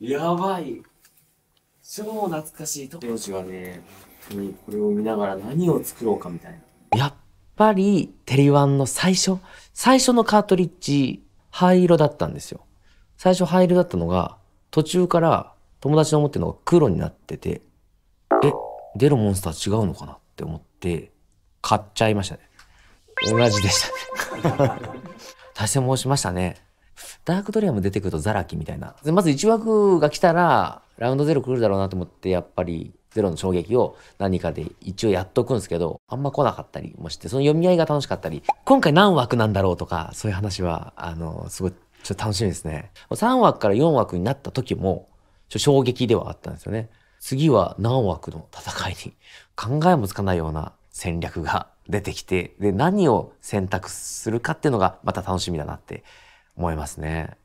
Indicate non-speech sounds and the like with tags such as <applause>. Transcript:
やばい。超懐かしいと。当時はね、これを見ながら何を作ろうかみたいな。やっぱり、テリワンの最初、最初のカートリッジ、灰色だったんですよ。最初灰色だったのが、途中から友達の持ってるのが黒になってて、え、出るモンスター違うのかなって思って、買っちゃいましたね。同じでしたね。達 <laughs> 成申しましたね。ダークドリアム出てくるとザラキみたいな。まず1枠が来たら、ラウンドゼロ来るだろうなと思って、やっぱりゼロの衝撃を何かで一応やっとくんですけど、あんま来なかったりもして、その読み合いが楽しかったり、今回何枠なんだろうとか、そういう話は、あの、すごい、ちょっと楽しみですね。3枠から4枠になった時も、ちょ衝撃ではあったんですよね。次は何枠の戦いに、考えもつかないような戦略が出てきて、で、何を選択するかっていうのがまた楽しみだなって思いますね。